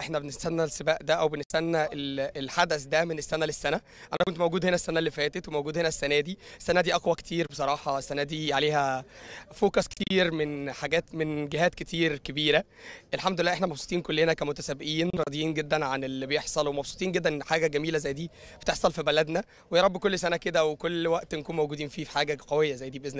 احنا بنستنى السباق ده او بنستنى الحدث ده من السنه للسنه انا كنت موجود هنا السنه اللي فاتت وموجود هنا السنه دي السنه دي اقوى كتير بصراحه السنه دي عليها فوكس كتير من حاجات من جهات كتير كبيره الحمد لله احنا مبسوطين كلنا كمتسابقين راضيين جدا عن اللي بيحصل ومبسوطين جدا ان حاجه جميله زي دي بتحصل في بلدنا ويا رب كل سنه كده وكل وقت نكون موجودين فيه في حاجه قويه زي دي باذن الله